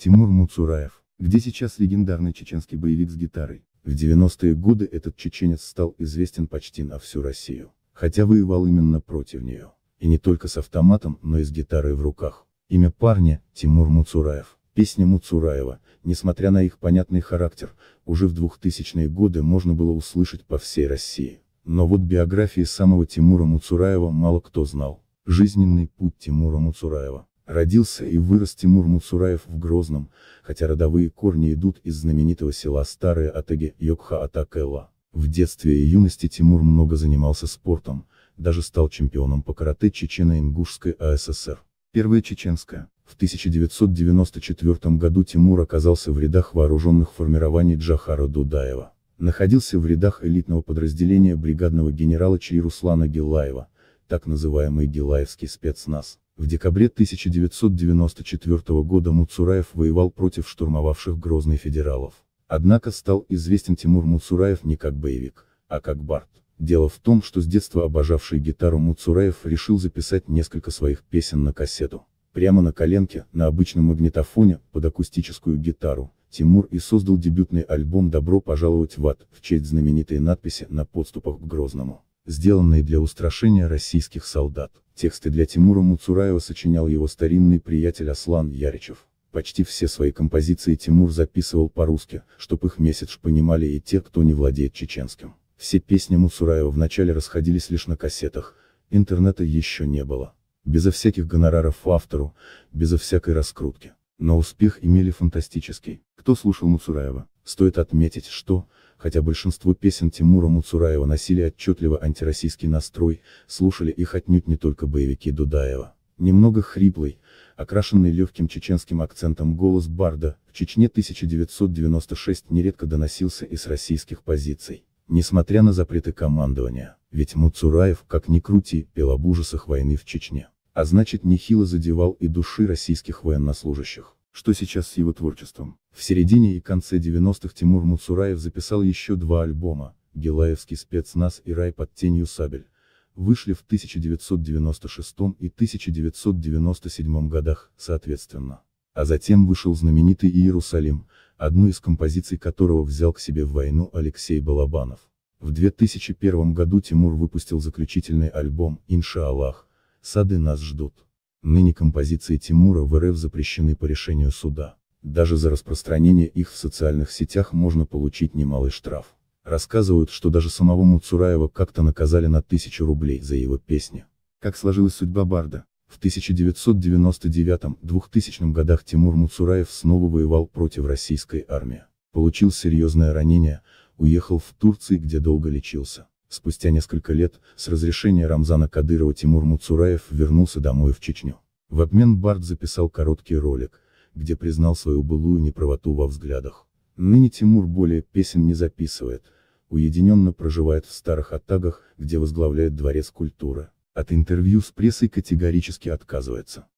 Тимур Муцураев, где сейчас легендарный чеченский боевик с гитарой. В 90-е годы этот чеченец стал известен почти на всю Россию, хотя воевал именно против нее. И не только с автоматом, но и с гитарой в руках. Имя парня – Тимур Муцураев. Песни Муцураева, несмотря на их понятный характер, уже в 2000-е годы можно было услышать по всей России. Но вот биографии самого Тимура Муцураева мало кто знал. Жизненный путь Тимура Муцураева. Родился и вырос Тимур Муцураев в Грозном, хотя родовые корни идут из знаменитого села Старые Атаги, Йокха-Атакела. В детстве и юности Тимур много занимался спортом, даже стал чемпионом по карате Чечено-Ингушской АССР. Первая чеченская. В 1994 году Тимур оказался в рядах вооруженных формирований Джахара Дудаева. Находился в рядах элитного подразделения бригадного генерала Чируслана Гилаева, так называемый Гилаевский спецназ. В декабре 1994 года Муцураев воевал против штурмовавших Грозный федералов. Однако стал известен Тимур Муцураев не как боевик, а как бард. Дело в том, что с детства обожавший гитару Муцураев решил записать несколько своих песен на кассету. Прямо на коленке, на обычном магнитофоне, под акустическую гитару, Тимур и создал дебютный альбом «Добро пожаловать в ад» в честь знаменитой надписи на подступах к Грозному, сделанной для устрашения российских солдат. Тексты для Тимура Муцураева сочинял его старинный приятель Аслан Яричев. Почти все свои композиции Тимур записывал по-русски, чтоб их месяц понимали и те, кто не владеет чеченским. Все песни Муцураева вначале расходились лишь на кассетах, интернета еще не было. Безо всяких гонораров автору, безо всякой раскрутки. Но успех имели фантастический. Кто слушал Муцураева, стоит отметить, что, хотя большинство песен Тимура Муцураева носили отчетливо антироссийский настрой, слушали их отнюдь не только боевики Дудаева. Немного хриплый, окрашенный легким чеченским акцентом голос Барда, в Чечне 1996 нередко доносился и с российских позиций, несмотря на запреты командования, ведь Муцураев, как ни крути, пел об ужасах войны в Чечне, а значит нехило задевал и души российских военнослужащих что сейчас с его творчеством. В середине и конце 90-х Тимур Муцураев записал еще два альбома, «Гелаевский спецназ» и «Рай под тенью сабель», вышли в 1996 и 1997 годах, соответственно. А затем вышел знаменитый «Иерусалим», одну из композиций которого взял к себе в войну Алексей Балабанов. В 2001 году Тимур выпустил заключительный альбом «Иншааллах», «Сады нас ждут». Ныне композиции Тимура в РФ запрещены по решению суда. Даже за распространение их в социальных сетях можно получить немалый штраф. Рассказывают, что даже самого Муцураева как-то наказали на тысячу рублей за его песни. Как сложилась судьба Барда? В 1999-2000 годах Тимур Муцураев снова воевал против российской армии. Получил серьезное ранение, уехал в Турции, где долго лечился. Спустя несколько лет, с разрешения Рамзана Кадырова Тимур Муцураев вернулся домой в Чечню. В обмен Барт записал короткий ролик, где признал свою былую неправоту во взглядах. Ныне Тимур более песен не записывает, уединенно проживает в старых оттагах, где возглавляет дворец культуры. От интервью с прессой категорически отказывается.